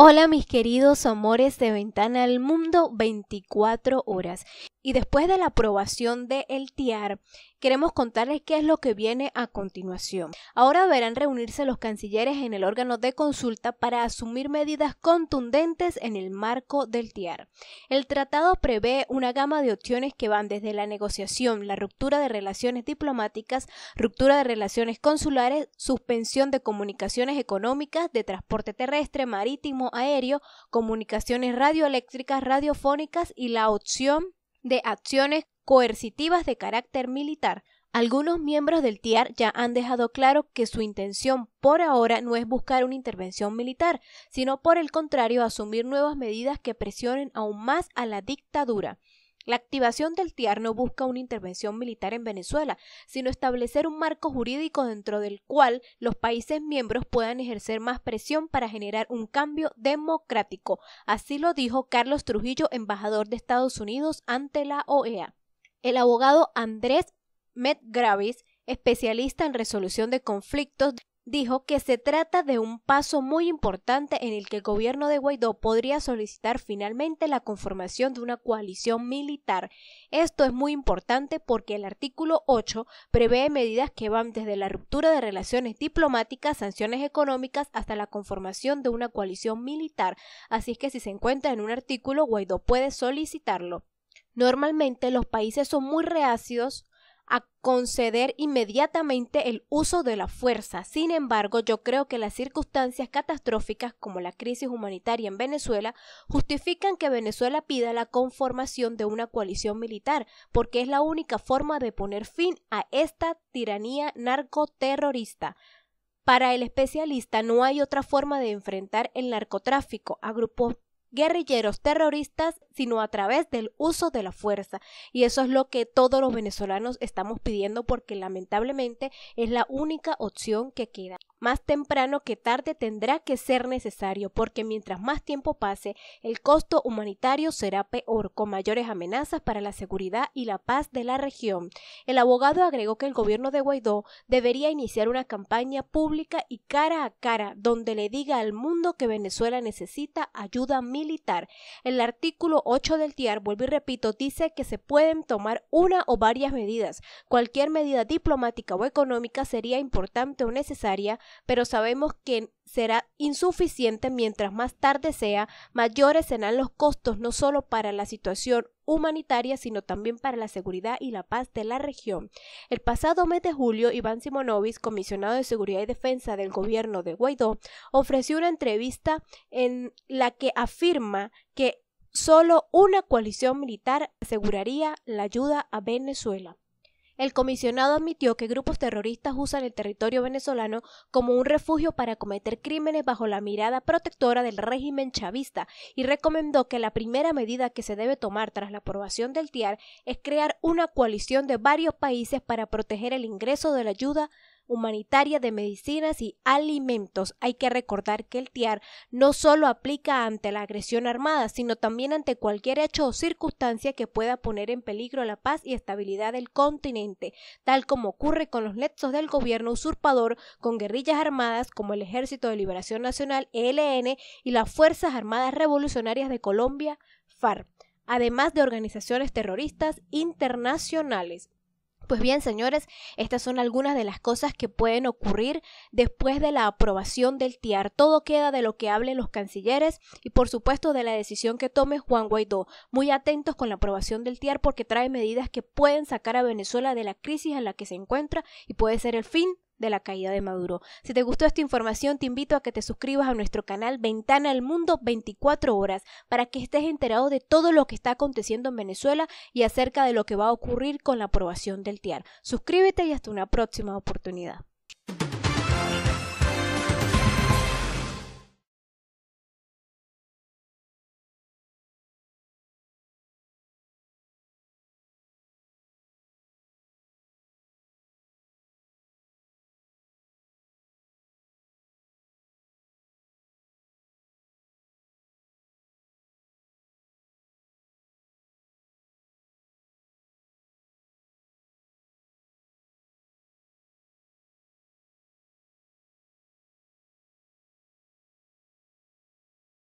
Hola mis queridos amores de Ventana al Mundo 24 horas. Y después de la aprobación del TIAR, queremos contarles qué es lo que viene a continuación. Ahora verán reunirse los cancilleres en el órgano de consulta para asumir medidas contundentes en el marco del TIAR. El tratado prevé una gama de opciones que van desde la negociación, la ruptura de relaciones diplomáticas, ruptura de relaciones consulares, suspensión de comunicaciones económicas, de transporte terrestre, marítimo, aéreo, comunicaciones radioeléctricas, radiofónicas y la opción de acciones coercitivas de carácter militar, algunos miembros del TIAR ya han dejado claro que su intención por ahora no es buscar una intervención militar, sino por el contrario asumir nuevas medidas que presionen aún más a la dictadura. La activación del TIAR no busca una intervención militar en Venezuela, sino establecer un marco jurídico dentro del cual los países miembros puedan ejercer más presión para generar un cambio democrático. Así lo dijo Carlos Trujillo, embajador de Estados Unidos ante la OEA. El abogado Andrés Medgravis especialista en resolución de conflictos, dijo que se trata de un paso muy importante en el que el gobierno de Guaidó podría solicitar finalmente la conformación de una coalición militar. Esto es muy importante porque el artículo 8 prevé medidas que van desde la ruptura de relaciones diplomáticas, sanciones económicas, hasta la conformación de una coalición militar. Así es que si se encuentra en un artículo, Guaidó puede solicitarlo. Normalmente los países son muy reacios a conceder inmediatamente el uso de la fuerza. Sin embargo, yo creo que las circunstancias catastróficas como la crisis humanitaria en Venezuela justifican que Venezuela pida la conformación de una coalición militar, porque es la única forma de poner fin a esta tiranía narcoterrorista. Para el especialista no hay otra forma de enfrentar el narcotráfico a grupos guerrilleros terroristas, sino a través del uso de la fuerza. Y eso es lo que todos los venezolanos estamos pidiendo porque lamentablemente es la única opción que queda más temprano que tarde tendrá que ser necesario, porque mientras más tiempo pase, el costo humanitario será peor, con mayores amenazas para la seguridad y la paz de la región. El abogado agregó que el gobierno de Guaidó debería iniciar una campaña pública y cara a cara, donde le diga al mundo que Venezuela necesita ayuda militar. El artículo 8 del TIAR, vuelvo y repito, dice que se pueden tomar una o varias medidas. Cualquier medida diplomática o económica sería importante o necesaria pero sabemos que será insuficiente mientras más tarde sea, mayores serán los costos no solo para la situación humanitaria, sino también para la seguridad y la paz de la región. El pasado mes de julio, Iván Simonovic, comisionado de Seguridad y Defensa del gobierno de Guaidó, ofreció una entrevista en la que afirma que solo una coalición militar aseguraría la ayuda a Venezuela el comisionado admitió que grupos terroristas usan el territorio venezolano como un refugio para cometer crímenes bajo la mirada protectora del régimen chavista y recomendó que la primera medida que se debe tomar tras la aprobación del TIAR es crear una coalición de varios países para proteger el ingreso de la ayuda humanitaria de medicinas y alimentos. Hay que recordar que el TIAR no solo aplica ante la agresión armada, sino también ante cualquier hecho o circunstancia que pueda poner en peligro la paz y estabilidad del continente, tal como ocurre con los nexos del gobierno usurpador con guerrillas armadas como el Ejército de Liberación Nacional, ELN, y las Fuerzas Armadas Revolucionarias de Colombia, FARC además de organizaciones terroristas internacionales. Pues bien, señores, estas son algunas de las cosas que pueden ocurrir después de la aprobación del TIAR. Todo queda de lo que hablen los cancilleres y, por supuesto, de la decisión que tome Juan Guaidó. Muy atentos con la aprobación del TIAR porque trae medidas que pueden sacar a Venezuela de la crisis en la que se encuentra y puede ser el fin de la caída de Maduro. Si te gustó esta información, te invito a que te suscribas a nuestro canal Ventana al Mundo 24 horas para que estés enterado de todo lo que está aconteciendo en Venezuela y acerca de lo que va a ocurrir con la aprobación del TIAR. Suscríbete y hasta una próxima oportunidad.